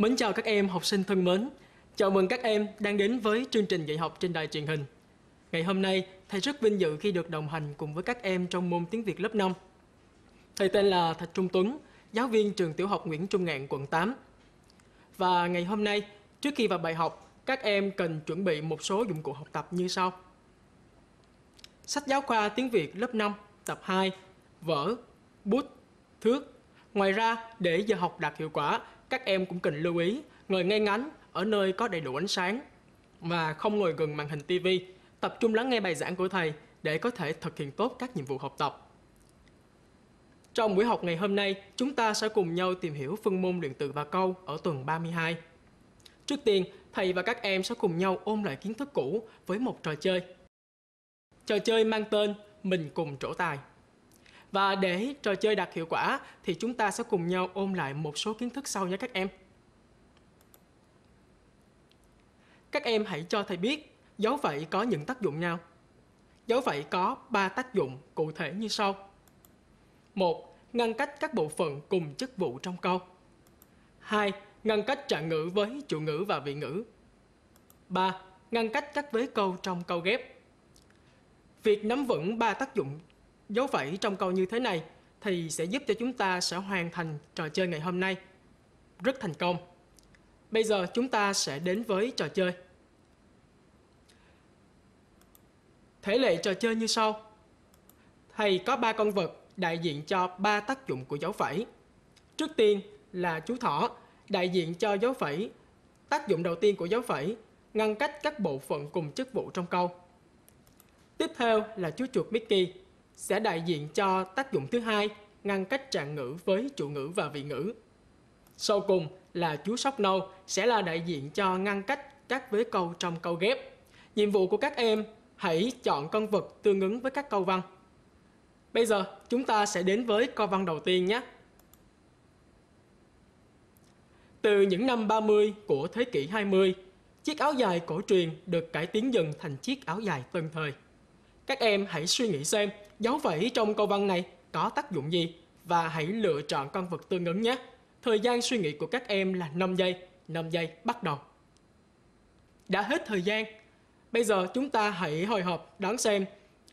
Mến chào các em học sinh thân mến. Chào mừng các em đang đến với chương trình dạy học trên đài truyền hình. Ngày hôm nay, thầy rất vinh dự khi được đồng hành cùng với các em trong môn tiếng Việt lớp 5. Thầy tên là Thạch Trung Tuấn, giáo viên trường tiểu học Nguyễn Trung Ngạn, quận 8. Và ngày hôm nay, trước khi vào bài học, các em cần chuẩn bị một số dụng cụ học tập như sau. Sách giáo khoa tiếng Việt lớp 5, tập 2, vở, bút, thước. Ngoài ra, để giờ học đạt hiệu quả, các em cũng cần lưu ý ngồi ngay ngắn ở nơi có đầy đủ ánh sáng và không ngồi gần màn hình TV, tập trung lắng nghe bài giảng của thầy để có thể thực hiện tốt các nhiệm vụ học tập. Trong buổi học ngày hôm nay, chúng ta sẽ cùng nhau tìm hiểu phân môn luyện từ và câu ở tuần 32. Trước tiên, thầy và các em sẽ cùng nhau ôn lại kiến thức cũ với một trò chơi. Trò chơi mang tên Mình cùng trổ tài. Và để trò chơi đạt hiệu quả thì chúng ta sẽ cùng nhau ôn lại một số kiến thức sau nhé các em. Các em hãy cho thầy biết dấu phẩy có những tác dụng nào. Dấu phẩy có 3 tác dụng cụ thể như sau. 1. Ngăn cách các bộ phận cùng chức vụ trong câu. 2. Ngăn cách trạng ngữ với chủ ngữ và vị ngữ. 3. Ngăn cách các vế câu trong câu ghép. Việc nắm vững ba tác dụng dấu phẩy trong câu như thế này thì sẽ giúp cho chúng ta sẽ hoàn thành trò chơi ngày hôm nay rất thành công. Bây giờ chúng ta sẽ đến với trò chơi. Thể lệ trò chơi như sau. Thầy có 3 con vật đại diện cho 3 tác dụng của dấu phẩy. Trước tiên là chú thỏ đại diện cho dấu phẩy. Tác dụng đầu tiên của dấu phẩy ngăn cách các bộ phận cùng chức vụ trong câu. Tiếp theo là chú chuột Mickey sẽ đại diện cho tác dụng thứ hai, ngăn cách trạng ngữ với chủ ngữ và vị ngữ. Sau cùng là chú sóc nâu sẽ là đại diện cho ngăn cách các vế câu trong câu ghép. Nhiệm vụ của các em hãy chọn con vật tương ứng với các câu văn. Bây giờ chúng ta sẽ đến với câu văn đầu tiên nhé. Từ những năm 30 của thế kỷ 20, chiếc áo dài cổ truyền được cải tiến dần thành chiếc áo dài tân thời. Các em hãy suy nghĩ xem dấu phẩy trong câu văn này có tác dụng gì và hãy lựa chọn con vật tương ứng nhé. Thời gian suy nghĩ của các em là 5 giây. 5 giây bắt đầu. Đã hết thời gian. Bây giờ chúng ta hãy hồi hộp đoán xem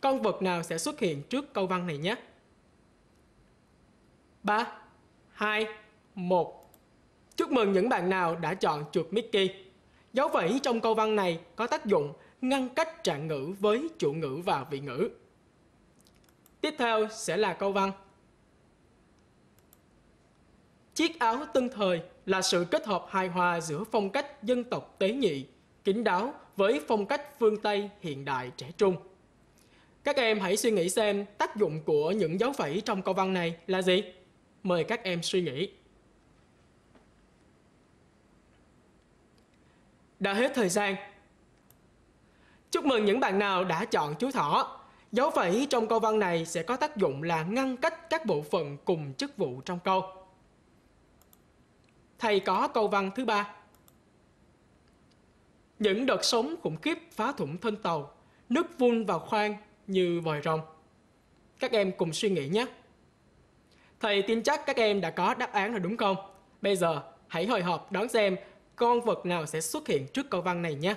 con vật nào sẽ xuất hiện trước câu văn này nhé. 3, 2, 1 Chúc mừng những bạn nào đã chọn chuột Mickey. Dấu phẩy trong câu văn này có tác dụng ngăn cách trạng ngữ với chủ ngữ và vị ngữ. Tiếp theo sẽ là câu văn. Chiếc áo tân thời là sự kết hợp hài hòa giữa phong cách dân tộc tế nhị, kín đáo với phong cách phương Tây hiện đại trẻ trung. Các em hãy suy nghĩ xem tác dụng của những dấu phẩy trong câu văn này là gì? Mời các em suy nghĩ. Đã hết thời gian. Chúc mừng những bạn nào đã chọn chú thỏ. Dấu phẩy trong câu văn này sẽ có tác dụng là ngăn cách các bộ phận cùng chức vụ trong câu. Thầy có câu văn thứ ba. Những đợt sóng khủng khiếp phá thủng thân tàu, nước vun vào khoang như vòi rồng. Các em cùng suy nghĩ nhé. Thầy tin chắc các em đã có đáp án rồi đúng không? Bây giờ hãy hồi hộp đón xem con vật nào sẽ xuất hiện trước câu văn này nhé.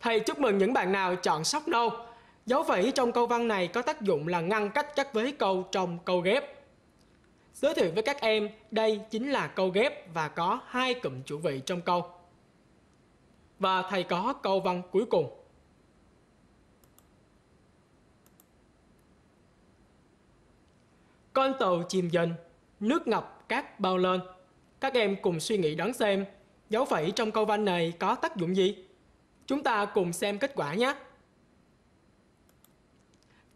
Thầy chúc mừng những bạn nào chọn sóc nâu. Dấu phẩy trong câu văn này có tác dụng là ngăn cách các vế câu trong câu ghép. Giới thiệu với các em, đây chính là câu ghép và có hai cụm chủ vị trong câu. Và thầy có câu văn cuối cùng. Con tàu chìm dần, nước ngập cát bao lên. Các em cùng suy nghĩ đoán xem, dấu phẩy trong câu văn này có tác dụng gì? Chúng ta cùng xem kết quả nhé.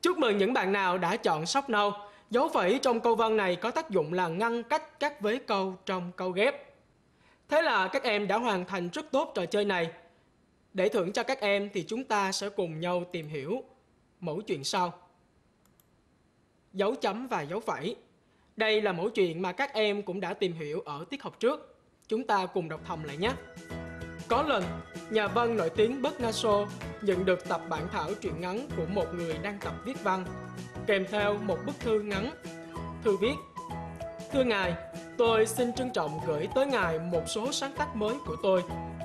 Chúc mừng những bạn nào đã chọn sóc nâu. Dấu phẩy trong câu văn này có tác dụng là ngăn cách các vế câu trong câu ghép. Thế là các em đã hoàn thành rất tốt trò chơi này. Để thưởng cho các em thì chúng ta sẽ cùng nhau tìm hiểu mẫu chuyện sau. Dấu chấm và dấu phẩy. Đây là mẫu chuyện mà các em cũng đã tìm hiểu ở tiết học trước. Chúng ta cùng đọc thầm lại nhé. Có lần nhà văn nổi tiếng Bất Bert Naso nhận được tập bản thảo truyện ngắn của một người đang tập viết văn, kèm theo một bức thư ngắn. Thư viết, Thưa Ngài, tôi xin trân trọng gửi tới Ngài một số sáng tác mới của tôi.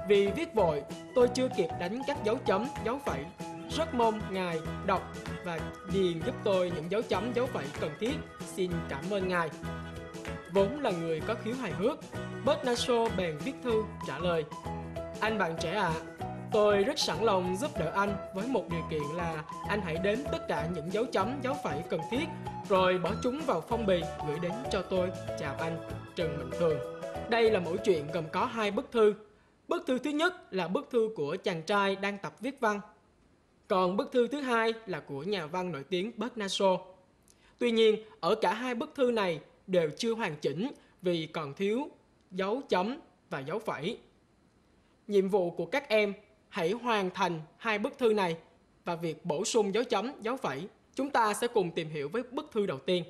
Vì viết vội, tôi chưa kịp đánh các dấu chấm, dấu phẩy. Rất mong Ngài đọc và điền giúp tôi những dấu chấm, dấu phẩy cần thiết. Xin cảm ơn Ngài. Vốn là người có khiếu hài hước, Bert Naso bèn viết thư trả lời anh bạn trẻ ạ, à, tôi rất sẵn lòng giúp đỡ anh với một điều kiện là anh hãy đến tất cả những dấu chấm, dấu phẩy cần thiết rồi bỏ chúng vào phong bì gửi đến cho tôi. Chào anh, Trần Mạnh Thường. Đây là mỗi chuyện gồm có hai bức thư. Bức thư thứ nhất là bức thư của chàng trai đang tập viết văn. Còn bức thư thứ hai là của nhà văn nổi tiếng Bernardo. Tuy nhiên, ở cả hai bức thư này đều chưa hoàn chỉnh vì còn thiếu dấu chấm và dấu phẩy nhiệm vụ của các em hãy hoàn thành hai bức thư này và việc bổ sung dấu chấm, dấu phẩy. Chúng ta sẽ cùng tìm hiểu với bức thư đầu tiên.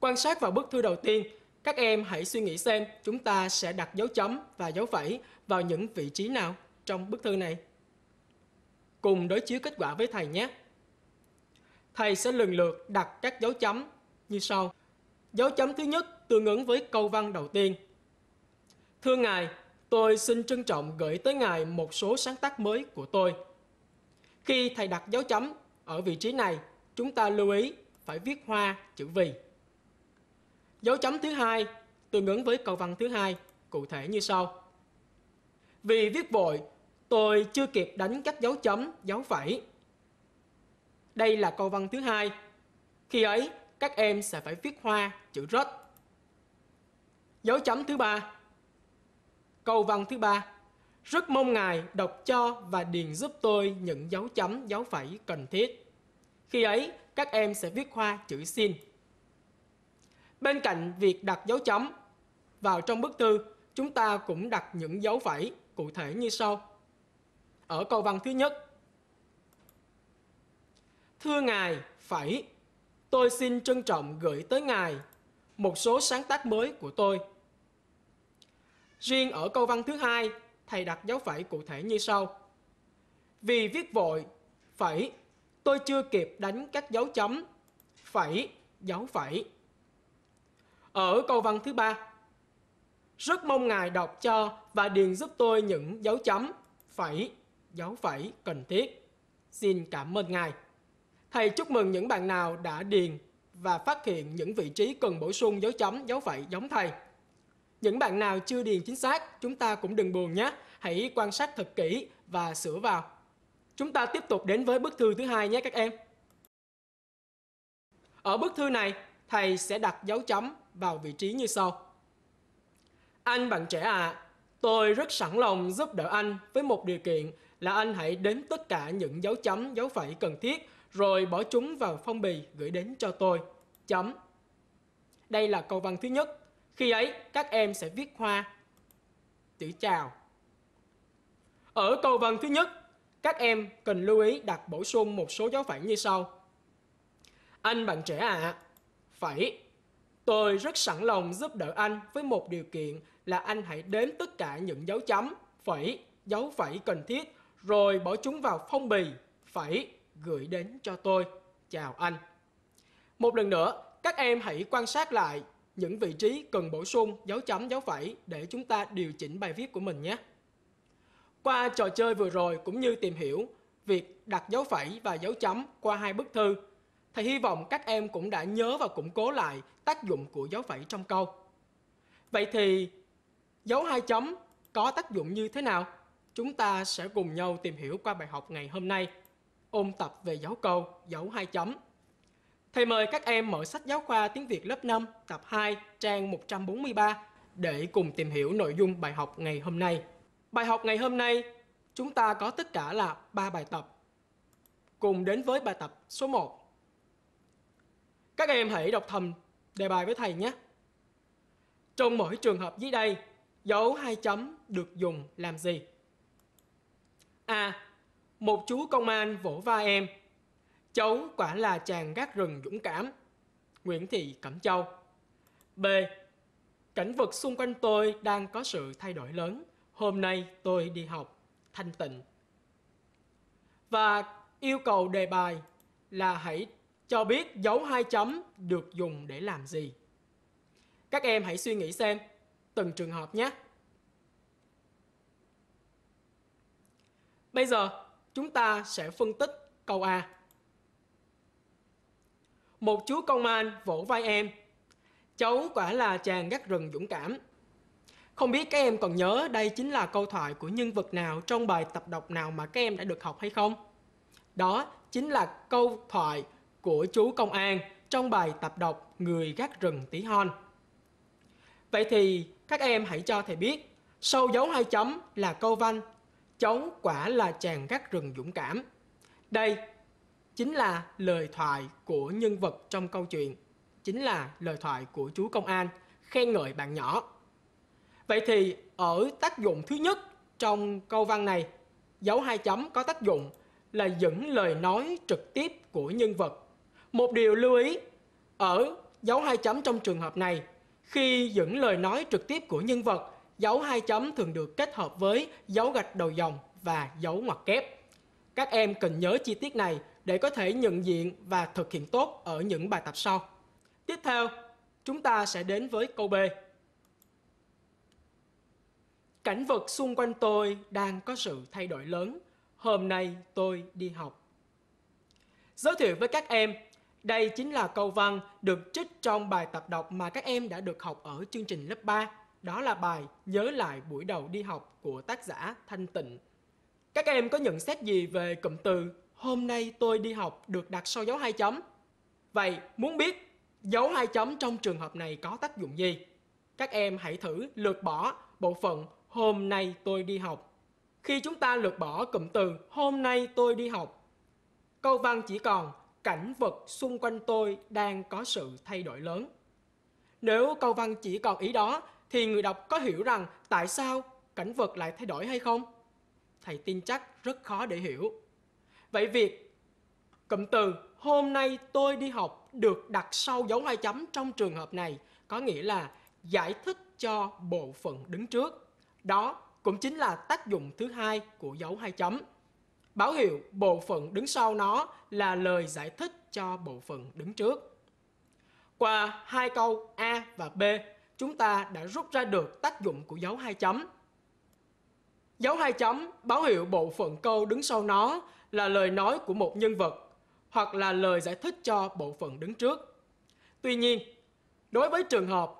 Quan sát vào bức thư đầu tiên, các em hãy suy nghĩ xem chúng ta sẽ đặt dấu chấm và dấu phẩy vào những vị trí nào trong bức thư này. Cùng đối chiếu kết quả với thầy nhé. Thầy sẽ lần lượt đặt các dấu chấm như sau. Dấu chấm thứ nhất tương ứng với câu văn đầu tiên. Thưa ngài, tôi xin trân trọng gửi tới Ngài một số sáng tác mới của tôi. Khi thầy đặt dấu chấm ở vị trí này, chúng ta lưu ý phải viết hoa chữ vì. Dấu chấm thứ hai tương ứng với câu văn thứ hai cụ thể như sau. Vì viết vội, tôi chưa kịp đánh các dấu chấm, dấu phẩy. Đây là câu văn thứ hai. Khi ấy, các em sẽ phải viết hoa chữ rất. Dấu chấm thứ ba Câu văn thứ ba Rất mong Ngài đọc cho và điền giúp tôi những dấu chấm, dấu phẩy cần thiết. Khi ấy, các em sẽ viết hoa chữ xin. Bên cạnh việc đặt dấu chấm vào trong bức thư, chúng ta cũng đặt những dấu phẩy cụ thể như sau. Ở câu văn thứ nhất, Thưa Ngài, phẩy, tôi xin trân trọng gửi tới Ngài một số sáng tác mới của tôi – Riêng ở câu văn thứ hai, thầy đặt dấu phẩy cụ thể như sau. Vì viết vội, phẩy, tôi chưa kịp đánh các dấu chấm, phẩy, dấu phẩy. Ở câu văn thứ ba, rất mong ngài đọc cho và điền giúp tôi những dấu chấm, phẩy, dấu phẩy cần thiết. Xin cảm ơn ngài. Thầy chúc mừng những bạn nào đã điền và phát hiện những vị trí cần bổ sung dấu chấm, dấu phẩy giống thầy. Những bạn nào chưa điền chính xác, chúng ta cũng đừng buồn nhé. Hãy quan sát thật kỹ và sửa vào. Chúng ta tiếp tục đến với bức thư thứ hai nhé các em. Ở bức thư này, thầy sẽ đặt dấu chấm vào vị trí như sau. Anh bạn trẻ à, tôi rất sẵn lòng giúp đỡ anh với một điều kiện là anh hãy đếm tất cả những dấu chấm, dấu phẩy cần thiết rồi bỏ chúng vào phong bì gửi đến cho tôi. Chấm. Đây là câu văn thứ nhất. Khi ấy, các em sẽ viết hoa chữ chào. Ở câu văn thứ nhất, các em cần lưu ý đặt bổ sung một số dấu phẩy như sau. Anh bạn trẻ ạ, à, phẩy, tôi rất sẵn lòng giúp đỡ anh với một điều kiện là anh hãy đếm tất cả những dấu chấm, phẩy, dấu phẩy cần thiết rồi bỏ chúng vào phong bì, phẩy, gửi đến cho tôi. Chào anh. Một lần nữa, các em hãy quan sát lại những vị trí cần bổ sung dấu chấm dấu phẩy để chúng ta điều chỉnh bài viết của mình nhé. Qua trò chơi vừa rồi cũng như tìm hiểu việc đặt dấu phẩy và dấu chấm qua hai bức thư, thầy hy vọng các em cũng đã nhớ và củng cố lại tác dụng của dấu phẩy trong câu. Vậy thì dấu hai chấm có tác dụng như thế nào? Chúng ta sẽ cùng nhau tìm hiểu qua bài học ngày hôm nay. Ôn tập về dấu câu, dấu hai chấm. Thầy mời các em mở sách giáo khoa tiếng Việt lớp 5, tập 2, trang 143 để cùng tìm hiểu nội dung bài học ngày hôm nay. Bài học ngày hôm nay, chúng ta có tất cả là 3 bài tập. Cùng đến với bài tập số 1. Các em hãy đọc thầm đề bài với thầy nhé. Trong mỗi trường hợp dưới đây, dấu hai chấm được dùng làm gì? A. Một chú công an vỗ vai em Cháu quả là chàng gác rừng dũng cảm. Nguyễn Thị Cẩm Châu B. Cảnh vật xung quanh tôi đang có sự thay đổi lớn. Hôm nay tôi đi học, thanh tịnh. Và yêu cầu đề bài là hãy cho biết dấu hai chấm được dùng để làm gì. Các em hãy suy nghĩ xem từng trường hợp nhé. Bây giờ chúng ta sẽ phân tích câu A một chú công an vỗ vai em. Cháu quả là chàng gác rừng dũng cảm. Không biết các em còn nhớ đây chính là câu thoại của nhân vật nào trong bài tập đọc nào mà các em đã được học hay không? Đó chính là câu thoại của chú công an trong bài tập đọc Người gác rừng tí hon. Vậy thì các em hãy cho thầy biết sau dấu hai chấm là câu văn Cháu quả là chàng gác rừng dũng cảm. Đây chính là lời thoại của nhân vật trong câu chuyện, chính là lời thoại của chú công an khen ngợi bạn nhỏ. Vậy thì ở tác dụng thứ nhất trong câu văn này, dấu hai chấm có tác dụng là dẫn lời nói trực tiếp của nhân vật. Một điều lưu ý ở dấu hai chấm trong trường hợp này, khi dẫn lời nói trực tiếp của nhân vật, dấu hai chấm thường được kết hợp với dấu gạch đầu dòng và dấu ngoặc kép. Các em cần nhớ chi tiết này để có thể nhận diện và thực hiện tốt ở những bài tập sau. Tiếp theo, chúng ta sẽ đến với câu B. Cảnh vật xung quanh tôi đang có sự thay đổi lớn. Hôm nay tôi đi học. Giới thiệu với các em, đây chính là câu văn được trích trong bài tập đọc mà các em đã được học ở chương trình lớp 3. Đó là bài Nhớ lại buổi đầu đi học của tác giả Thanh Tịnh. Các em có nhận xét gì về cụm từ Hôm nay tôi đi học được đặt sau dấu 2 chấm. Vậy muốn biết dấu 2 chấm trong trường hợp này có tác dụng gì? Các em hãy thử lược bỏ bộ phận hôm nay tôi đi học. Khi chúng ta lược bỏ cụm từ hôm nay tôi đi học, câu văn chỉ còn cảnh vật xung quanh tôi đang có sự thay đổi lớn. Nếu câu văn chỉ còn ý đó thì người đọc có hiểu rằng tại sao cảnh vật lại thay đổi hay không? Thầy tin chắc rất khó để hiểu. Vậy việc cụm từ hôm nay tôi đi học được đặt sau dấu hai chấm trong trường hợp này có nghĩa là giải thích cho bộ phận đứng trước. Đó cũng chính là tác dụng thứ hai của dấu hai chấm. Báo hiệu bộ phận đứng sau nó là lời giải thích cho bộ phận đứng trước. Qua hai câu A và B, chúng ta đã rút ra được tác dụng của dấu hai chấm. Dấu hai chấm báo hiệu bộ phận câu đứng sau nó là lời nói của một nhân vật hoặc là lời giải thích cho bộ phận đứng trước. Tuy nhiên, đối với trường hợp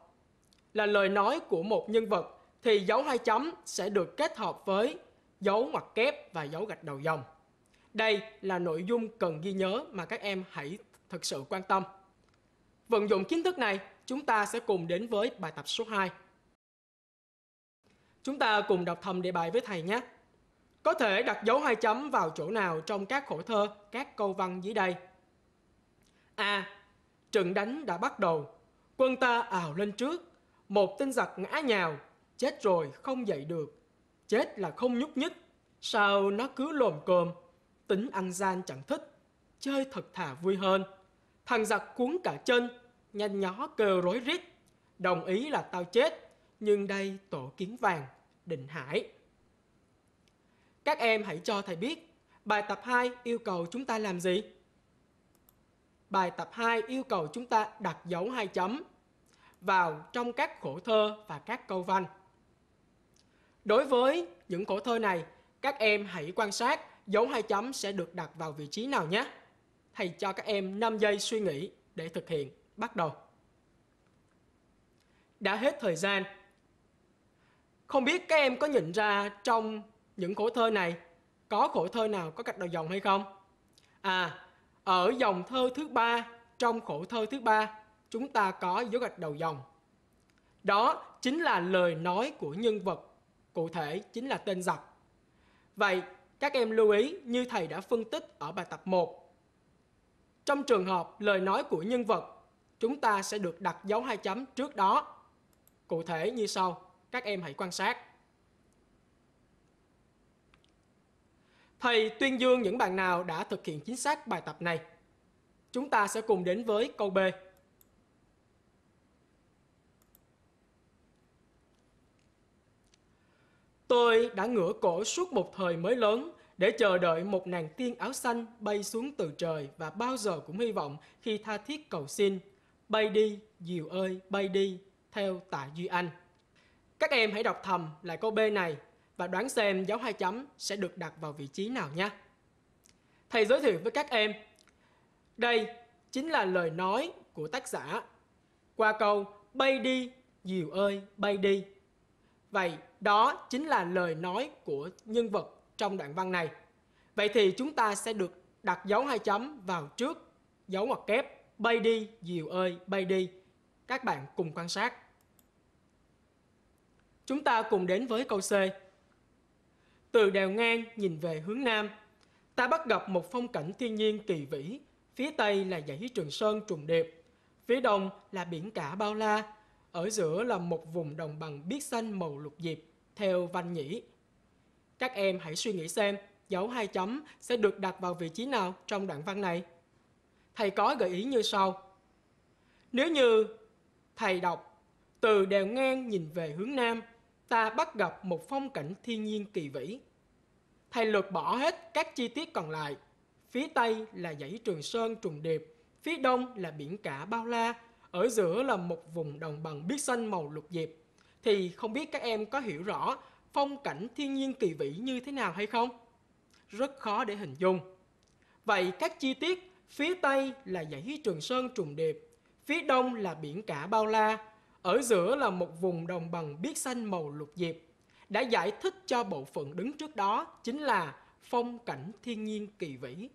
là lời nói của một nhân vật thì dấu hai chấm sẽ được kết hợp với dấu ngoặc kép và dấu gạch đầu dòng. Đây là nội dung cần ghi nhớ mà các em hãy thực sự quan tâm. Vận dụng kiến thức này, chúng ta sẽ cùng đến với bài tập số 2. Chúng ta cùng đọc thầm đề bài với thầy nhé. Có thể đặt dấu hai chấm vào chỗ nào trong các khổ thơ, các câu văn dưới đây. A. Trận đánh đã bắt đầu. Quân ta ào lên trước. Một tên giặc ngã nhào. Chết rồi không dậy được. Chết là không nhúc nhích. Sao nó cứ lồm cồm. Tính ăn gian chẳng thích. Chơi thật thà vui hơn. Thằng giặc cuốn cả chân. Nhanh nhó kêu rối rít. Đồng ý là tao chết. Nhưng đây tổ kiến vàng. Định Hải. Các em hãy cho thầy biết bài tập 2 yêu cầu chúng ta làm gì? Bài tập 2 yêu cầu chúng ta đặt dấu hai chấm vào trong các khổ thơ và các câu văn. Đối với những khổ thơ này, các em hãy quan sát dấu hai chấm sẽ được đặt vào vị trí nào nhé. Thầy cho các em 5 giây suy nghĩ để thực hiện. Bắt đầu. Đã hết thời gian. Không biết các em có nhận ra trong những khổ thơ này có khổ thơ nào có cách đầu dòng hay không? À, ở dòng thơ thứ ba trong khổ thơ thứ ba chúng ta có dấu gạch đầu dòng. Đó chính là lời nói của nhân vật, cụ thể chính là tên giặc. Vậy, các em lưu ý như thầy đã phân tích ở bài tập 1. Trong trường hợp lời nói của nhân vật, chúng ta sẽ được đặt dấu hai chấm trước đó. Cụ thể như sau, các em hãy quan sát. Thầy tuyên dương những bạn nào đã thực hiện chính xác bài tập này. Chúng ta sẽ cùng đến với câu B. Tôi đã ngửa cổ suốt một thời mới lớn để chờ đợi một nàng tiên áo xanh bay xuống từ trời và bao giờ cũng hy vọng khi tha thiết cầu xin. Bay đi, diều ơi, bay đi, theo tạ Duy Anh. Các em hãy đọc thầm lại câu B này và đoán xem dấu hai chấm sẽ được đặt vào vị trí nào nhé. Thầy giới thiệu với các em, đây chính là lời nói của tác giả qua câu bay đi, diều ơi bay đi. Vậy đó chính là lời nói của nhân vật trong đoạn văn này. Vậy thì chúng ta sẽ được đặt dấu hai chấm vào trước dấu ngoặc kép bay đi, diều ơi bay đi. Các bạn cùng quan sát. Chúng ta cùng đến với câu C. Từ đèo ngang nhìn về hướng nam, ta bắt gặp một phong cảnh thiên nhiên kỳ vĩ. Phía tây là dãy Trường Sơn trùng điệp, phía đông là biển cả bao la, ở giữa là một vùng đồng bằng biếc xanh màu lục diệp, theo Văn Nhĩ. Các em hãy suy nghĩ xem dấu hai chấm sẽ được đặt vào vị trí nào trong đoạn văn này. Thầy có gợi ý như sau. Nếu như thầy đọc từ đèo ngang nhìn về hướng nam ta bắt gặp một phong cảnh thiên nhiên kỳ vĩ. Thầy lược bỏ hết các chi tiết còn lại. Phía Tây là dãy Trường Sơn trùng điệp, phía Đông là biển cả bao la, ở giữa là một vùng đồng bằng biếc xanh màu lục diệp. Thì không biết các em có hiểu rõ phong cảnh thiên nhiên kỳ vĩ như thế nào hay không? Rất khó để hình dung. Vậy các chi tiết phía Tây là dãy Trường Sơn trùng điệp, phía Đông là biển cả bao la, ở giữa là một vùng đồng bằng biết xanh màu lục diệp, đã giải thích cho bộ phận đứng trước đó chính là phong cảnh thiên nhiên kỳ vĩ.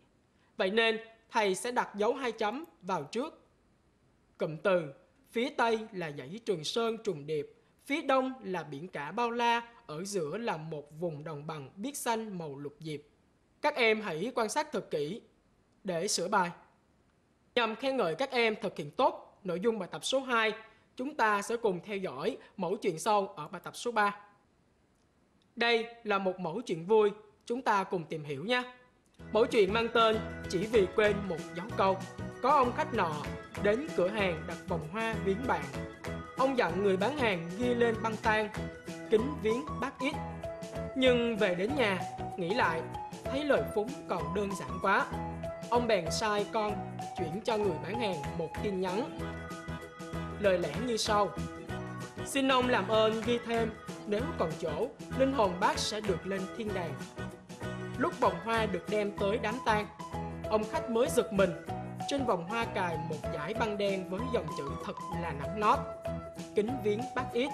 Vậy nên, thầy sẽ đặt dấu hai chấm vào trước. Cụm từ, phía Tây là dãy Trường Sơn trùng điệp, phía Đông là biển cả bao la, ở giữa là một vùng đồng bằng biết xanh màu lục diệp. Các em hãy quan sát thật kỹ để sửa bài. Nhằm khen ngợi các em thực hiện tốt nội dung bài tập số 2, chúng ta sẽ cùng theo dõi mẫu chuyện sau ở bài tập số 3. Đây là một mẫu chuyện vui, chúng ta cùng tìm hiểu nhé. Mẫu chuyện mang tên Chỉ vì quên một dấu câu. Có ông khách nọ đến cửa hàng đặt vòng hoa viếng bạn. Ông dặn người bán hàng ghi lên băng tan, kính viếng bác ít. Nhưng về đến nhà, nghĩ lại, thấy lời phúng còn đơn giản quá. Ông bèn sai con chuyển cho người bán hàng một tin nhắn lời lẽn như sau Xin ông làm ơn ghi thêm Nếu còn chỗ, linh hồn bác sẽ được lên thiên đàng Lúc vòng hoa được đem tới đám tang Ông khách mới giật mình Trên vòng hoa cài một dải băng đen với dòng chữ thật là nắng nót Kính viếng bác ít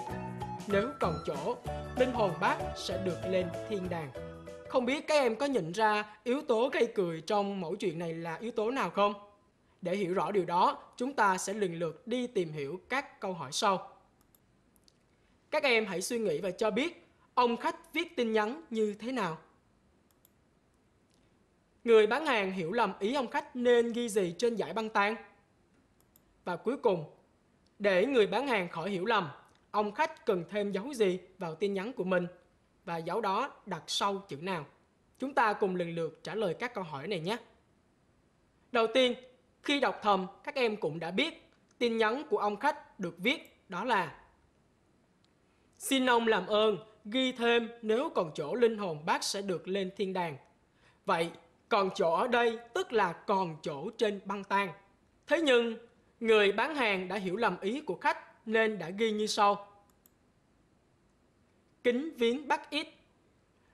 Nếu còn chỗ, linh hồn bác sẽ được lên thiên đàng Không biết các em có nhận ra yếu tố gây cười trong mẫu chuyện này là yếu tố nào không? Để hiểu rõ điều đó, chúng ta sẽ lần lượt đi tìm hiểu các câu hỏi sau. Các em hãy suy nghĩ và cho biết ông khách viết tin nhắn như thế nào. Người bán hàng hiểu lầm ý ông khách nên ghi gì trên giải băng tan. Và cuối cùng, để người bán hàng khỏi hiểu lầm, ông khách cần thêm dấu gì vào tin nhắn của mình và dấu đó đặt sau chữ nào. Chúng ta cùng lần lượt trả lời các câu hỏi này nhé. Đầu tiên, khi đọc thầm, các em cũng đã biết tin nhắn của ông khách được viết đó là Xin ông làm ơn, ghi thêm nếu còn chỗ linh hồn bác sẽ được lên thiên đàng. Vậy, còn chỗ ở đây tức là còn chỗ trên băng tan Thế nhưng, người bán hàng đã hiểu lầm ý của khách nên đã ghi như sau. Kính viếng bác ít,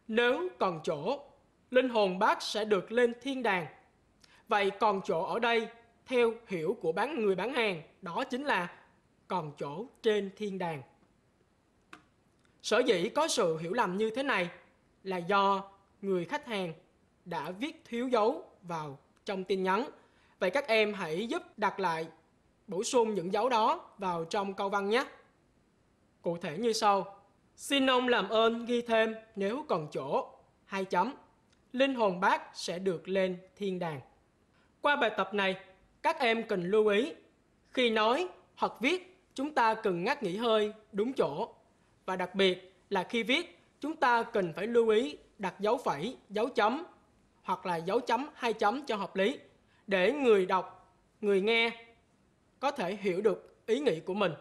nếu còn chỗ, linh hồn bác sẽ được lên thiên đàng. Vậy còn chỗ ở đây theo hiểu của bán người bán hàng đó chính là còn chỗ trên thiên đàng. Sở dĩ có sự hiểu lầm như thế này là do người khách hàng đã viết thiếu dấu vào trong tin nhắn. Vậy các em hãy giúp đặt lại bổ sung những dấu đó vào trong câu văn nhé. Cụ thể như sau. Xin ông làm ơn ghi thêm nếu còn chỗ. Hai chấm. Linh hồn bác sẽ được lên thiên đàng. Qua bài tập này, các em cần lưu ý, khi nói hoặc viết, chúng ta cần ngắt nghỉ hơi đúng chỗ. Và đặc biệt là khi viết, chúng ta cần phải lưu ý đặt dấu phẩy, dấu chấm hoặc là dấu chấm, hai chấm cho hợp lý để người đọc, người nghe có thể hiểu được ý nghĩ của mình.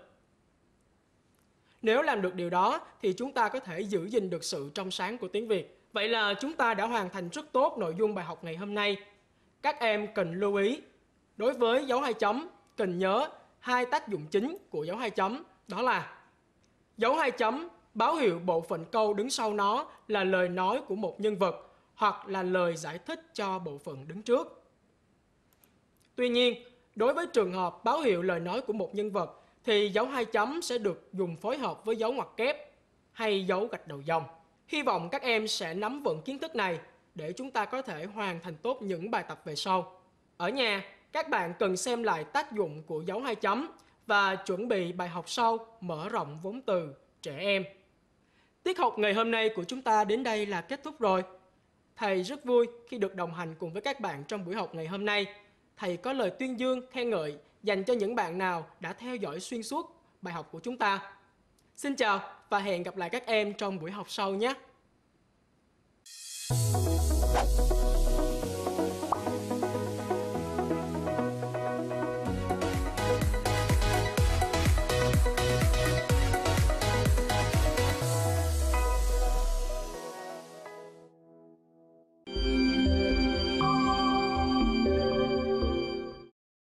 Nếu làm được điều đó thì chúng ta có thể giữ gìn được sự trong sáng của tiếng Việt. Vậy là chúng ta đã hoàn thành rất tốt nội dung bài học ngày hôm nay. Các em cần lưu ý Đối với dấu hai chấm, cần nhớ hai tác dụng chính của dấu hai chấm đó là dấu hai chấm báo hiệu bộ phận câu đứng sau nó là lời nói của một nhân vật hoặc là lời giải thích cho bộ phận đứng trước. Tuy nhiên, đối với trường hợp báo hiệu lời nói của một nhân vật thì dấu hai chấm sẽ được dùng phối hợp với dấu ngoặc kép hay dấu gạch đầu dòng. Hy vọng các em sẽ nắm vững kiến thức này để chúng ta có thể hoàn thành tốt những bài tập về sau. Ở nhà, các bạn cần xem lại tác dụng của dấu hai chấm và chuẩn bị bài học sau mở rộng vốn từ trẻ em. Tiết học ngày hôm nay của chúng ta đến đây là kết thúc rồi. Thầy rất vui khi được đồng hành cùng với các bạn trong buổi học ngày hôm nay. Thầy có lời tuyên dương, khen ngợi dành cho những bạn nào đã theo dõi xuyên suốt bài học của chúng ta. Xin chào và hẹn gặp lại các em trong buổi học sau nhé.